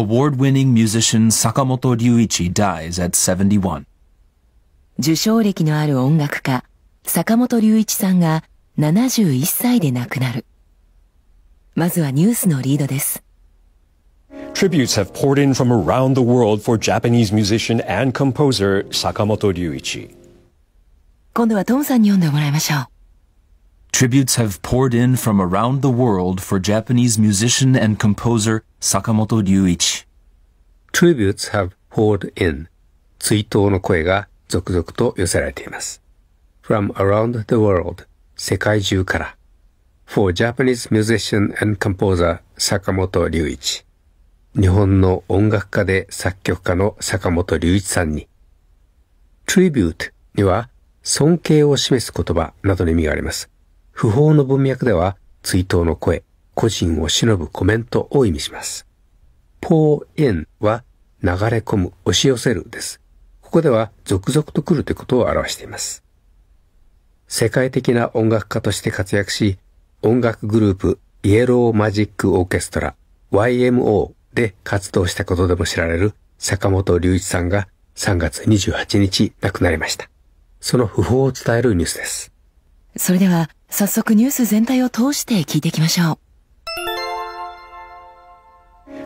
Award-winning musician Sakamoto Ryuichi dies at 71. 受賞歴のある音楽家、坂本龍一さんが71歳で亡くなる。まずはニュースのリードです。Tributes have poured in from around the world for Japanese musician and composer Sakamoto Ryuichi. 今度はトムさんに読んでもらいましょう。Tributes have poured in from around the world for Japanese musician and composer Sakamoto Ryuichi. Tributes have poured in. 追悼の声が続々と寄せられています。from around the world 世界中から for Japanese musician and composer 坂本龍一日本の音楽家で作曲家の坂本隆一さんに tribute には尊敬を示す言葉などの意味があります。不法の文脈では、追悼の声、個人を忍ぶコメントを意味します。ポーエンは流れ込む、押し寄せるです。ここでは続々と来るということを表しています。世界的な音楽家として活躍し、音楽グループイエローマジックオーケストラ YMO で活動したことでも知られる坂本隆一さんが3月28日亡くなりました。その訃報を伝えるニュースです。それでは早速ニュース全体を通して聞いていきましょう。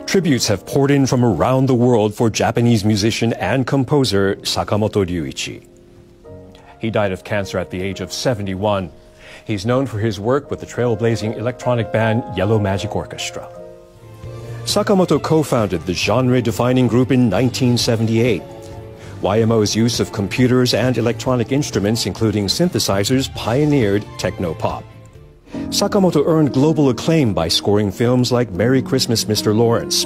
Tributes have poured in from around the world for Japanese musician and composer Sakamoto Ryuichi. He died of cancer at the age of 71. He's known for his work with the trailblazing electronic band Yellow Magic Orchestra. Sakamoto co founded the genre defining group in 1978. YMO's use of computers and electronic instruments, including synthesizers, pioneered technopop. Sakamoto earned global acclaim by scoring films like Merry Christmas, Mr. Lawrence.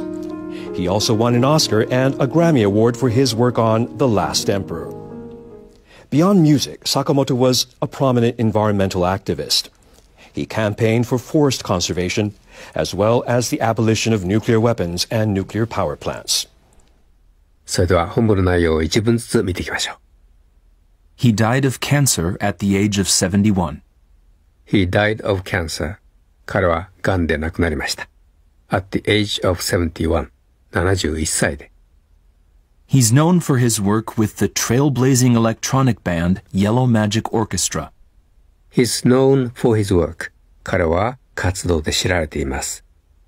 He also won an Oscar and a Grammy Award for his work on The Last Emperor. Beyond music, Sakamoto was a prominent environmental activist. He campaigned for forest conservation, as well as the abolition of nuclear weapons and nuclear power plants. それでは本文の内容を一文ずつ見ていきましょう。He died of cancer at the age of 71. He died of cancer. 彼は癌で亡くなりました。at the age of seventy-one, seventy-one. 71歳で。He's known for his work with the trailblazing electronic band Yellow Magic Orchestra. He's known for his work. 彼は活動で知られています。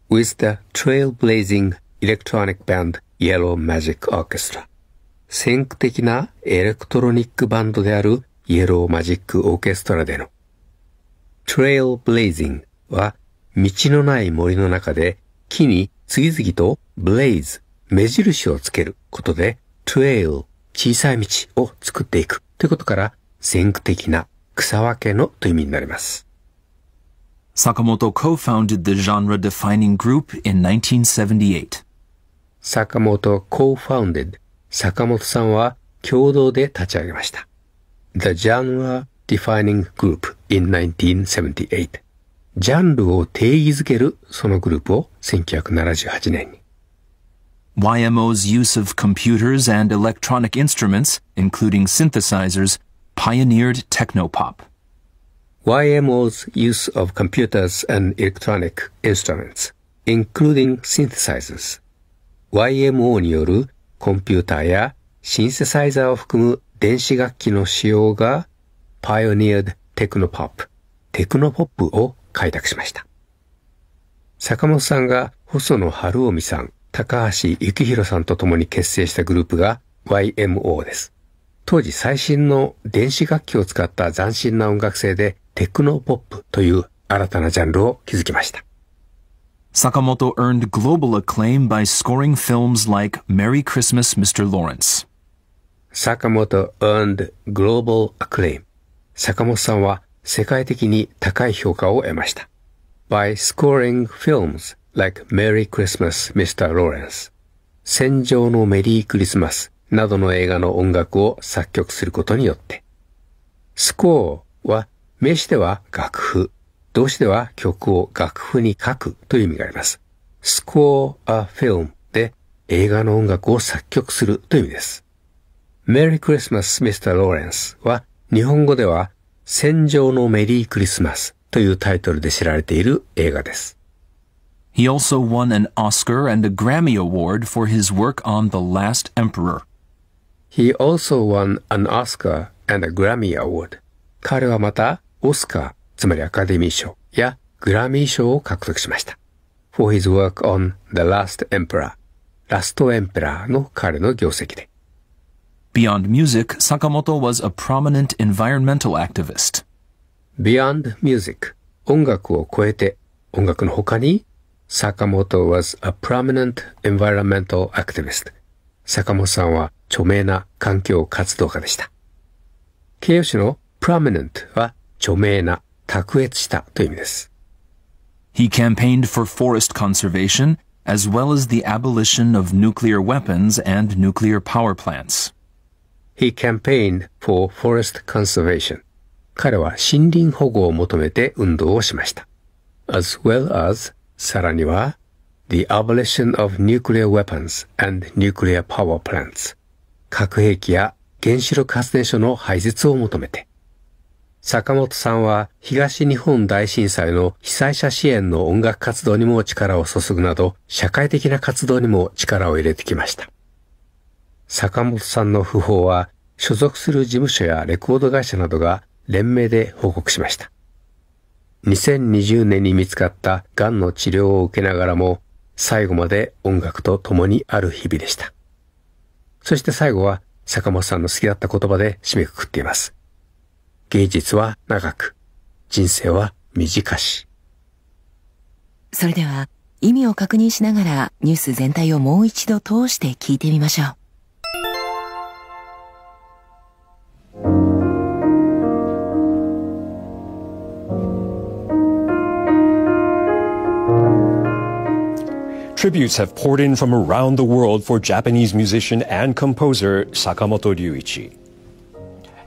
with the trailblazing electronic band Yellow Magic Orchestra。先駆的なエレクトロニックバンドであるイエローマジックオーケストラでの。Trail Blazing は道のない森の中で木に次々と blaze 目印をつけることで trail 小さい道を作っていくということから先駆的な草分けのという意味になります。Sakamoto co-founded the genre-defining group in 1978. Sakamoto co-founded 坂本さんは共同で立ち上げました。The Genre Defining Group in 1978ジャンルを定義づけるそのグループを1978年に。YMO's use of computers and electronic instruments, including synthesizers, pioneered technopop. YMO's use of computers and electronic instruments, including synthesizers, YMO によるコンピューターやシンセサイザーを含む電子楽器の使用が Pioneered Technopop、テクノポップを開拓しました。坂本さんが細野晴臣さん、高橋幸宏さんと共に結成したグループが YMO です。当時最新の電子楽器を使った斬新な音楽性でテクノポップという新たなジャンルを築きました。Sakamoto earned global acclaim by scoring films like Merry Christmas, Mr. Lawrence. Sakamoto earned global acclaim. 坂本さんは世界的に高い評価を得ました。by scoring films like Merry Christmas, Mr. Lawrence 戦場のメリークリスマスなどの映画の音楽を作曲することによって。スコーは名詞では楽譜。動詞では曲を楽譜に書くという意味があります。スコーアフィルムで映画の音楽を作曲するという意味です。Merry Christmas Mr. Lawrence は日本語では戦場のメリークリスマスというタイトルで知られている映画です。He also won an Oscar and a Grammy Award for his work on The Last Emperor. He also won an Oscar and a Grammy Award. 彼はまた、オスカーつまりアカデミー賞やグラミー賞を獲得しました。for his work on The Last Emperor ラストエンペラーの彼の業績で。Beyond Music, Sakamoto was a prominent environmental activist. Beyond Music 音楽を超えて音楽の他に Sakamoto was a prominent environmental activist 坂本さんは著名な環境活動家でした形容詞の prominent は著名な卓越したという意味です。He campaigned for forest conservation as well as the abolition of nuclear weapons and nuclear power plants. He campaigned for forest conservation. 彼は森林保護を求めて運動をしました。as well as さらには the abolition of nuclear weapons and nuclear power plants 核兵器や原子力発電所の廃絶を求めて坂本さんは東日本大震災の被災者支援の音楽活動にも力を注ぐなど、社会的な活動にも力を入れてきました。坂本さんの訃報は、所属する事務所やレコード会社などが連名で報告しました。2020年に見つかった癌の治療を受けながらも、最後まで音楽と共にある日々でした。そして最後は坂本さんの好きだった言葉で締めくくっています。芸術は長く、人生は短し。それでは、意味を確認しながらニュース全体をもう一度通して聞いてみましょう。Tributes have poured in from around the world for Japanese musician and composer Sakamoto Ryuichi.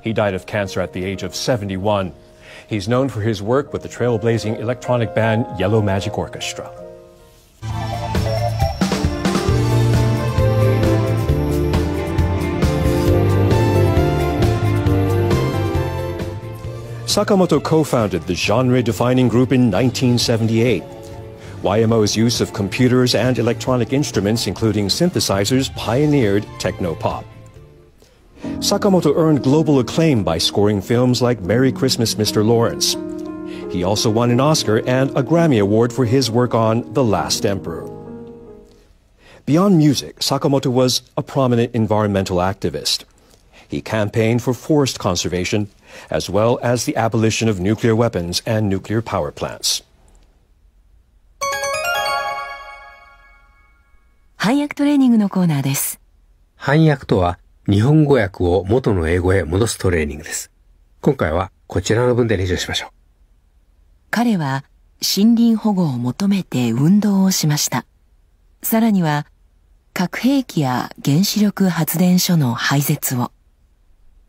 He died of cancer at the age of 71. He's known for his work with the trailblazing electronic band Yellow Magic Orchestra. Sakamoto co founded the genre defining group in 1978. YMO's use of computers and electronic instruments, including synthesizers, pioneered techno pop. Sakamoto earned global acclaim by scoring films like Merry Christmas, Mr. Lawrence. He also won an Oscar and a Grammy Award for his work on The Last Emperor. Beyond music, Sakamoto was a prominent environmental activist. He campaigned for forest conservation, as well as the abolition of nuclear weapons and nuclear power plants. 反訳トレーニングのコーナーです。反訳とは、日本語訳を元の英語へ戻すトレーニングです。今回はこちらの文で練習しましょう。彼は森林保護を求めて運動をしました。さらには核兵器や原子力発電所の廃絶を。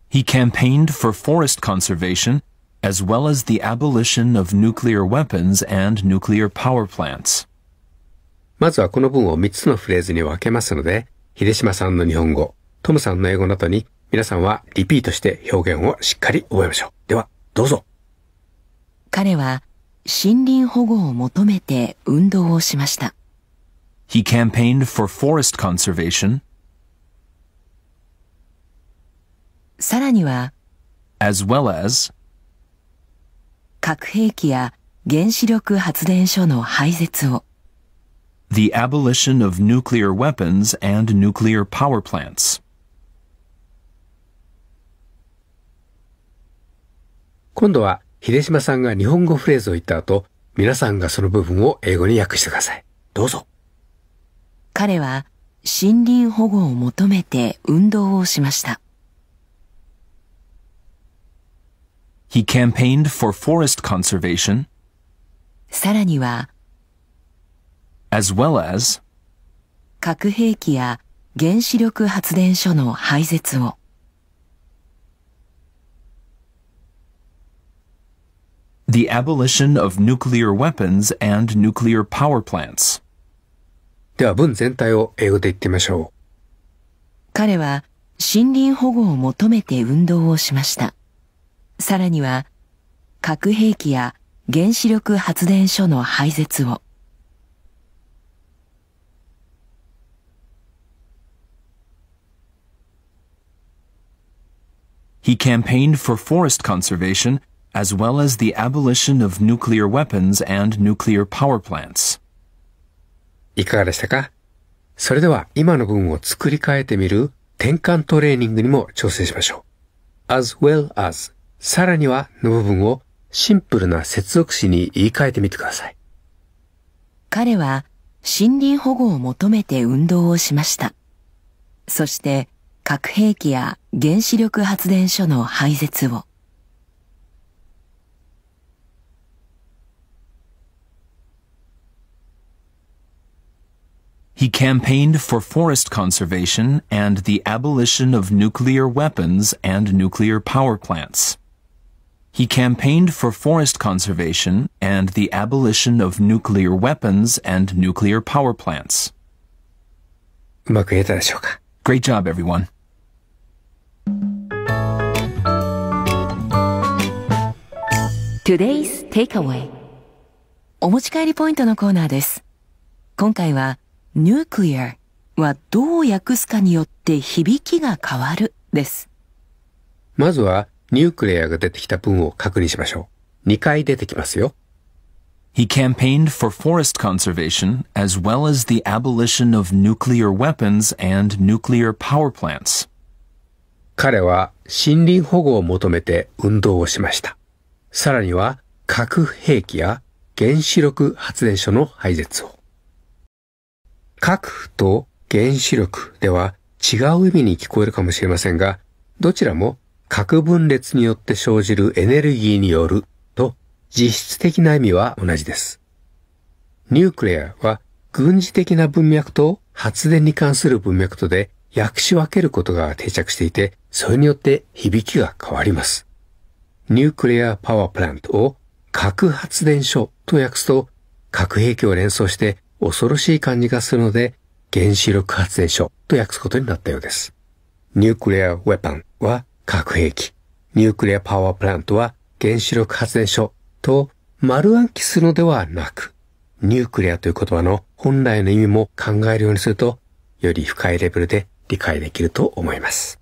He campaigned for forest conservation as well as the abolition of nuclear weapons and nuclear power plants. まずはこの文を3つのフレーズに分けますので、秀島さんの日本語、トムさんの英語の後に皆さんはリピートして表現をしっかり覚えましょう。では、どうぞ。彼は森林保護を求めて運動をしました。He campaigned for forest conservation. さらには、as well as 核兵器や原子力発電所の廃絶を。The abolition of nuclear weapons and nuclear power plants. 今度は、秀島さんが日本語フレーズを言った後、皆さんがその部分を英語に訳してください。どうぞ。彼は森林保護を求めて運動をしました。He campaigned for forest conservation. さらには、as well as 核兵器や原子力発電所の廃絶を。the abolition of nuclear weapons and nuclear power plants. では文全体を英語で言ってみましょう。彼は森林保護を求めて運動をしました。さらには、核兵器や原子力発電所の廃絶を。He campaigned for forest conservation as well as the abolition of nuclear weapons and nuclear power plants. いかがでしたかそれでは今の文を作り変えてみる転換トレーニングにも挑戦しましょう。as well as さらにはの部分をシンプルな接続詞に言い換えてみてください。彼は森林保護を求めて運動をしました。そして核兵器や原子力発電所の廃絶を。He campaigned for forest conservation and the abolition of nuclear weapons and nuclear power plants. He campaigned for forest conservation and the abolition of nuclear weapons and nuclear power plants. Great job, everyone. Today's Takeaway お持ち帰りポイントのコーナーです。今回は nuclear はどう訳すかによって響きが変わるです。まずは、ニュークレアが出てきた文を確認しましょう。2回出てきますよ。He campaigned for forest conservation as well as the abolition of nuclear weapons and nuclear power plants. 彼は森林保護を求めて運動をしました。さらには核兵器や原子力発電所の廃絶を。核と原子力では違う意味に聞こえるかもしれませんが、どちらも核分裂によって生じるエネルギーによると実質的な意味は同じです。ニュークレアは軍事的な文脈と発電に関する文脈とで訳し分けることが定着していて、それによって響きが変わります。ニュークレアパワープラントを核発電所と訳すと核兵器を連想して恐ろしい感じがするので、原子力発電所と訳すことになったようです。ニュークレアウェパンは核兵器、ニュークレアパワープラントは原子力発電所と丸暗記するのではなく、ニュークレアという言葉の本来の意味も考えるようにすると、より深いレベルで理解できると思います。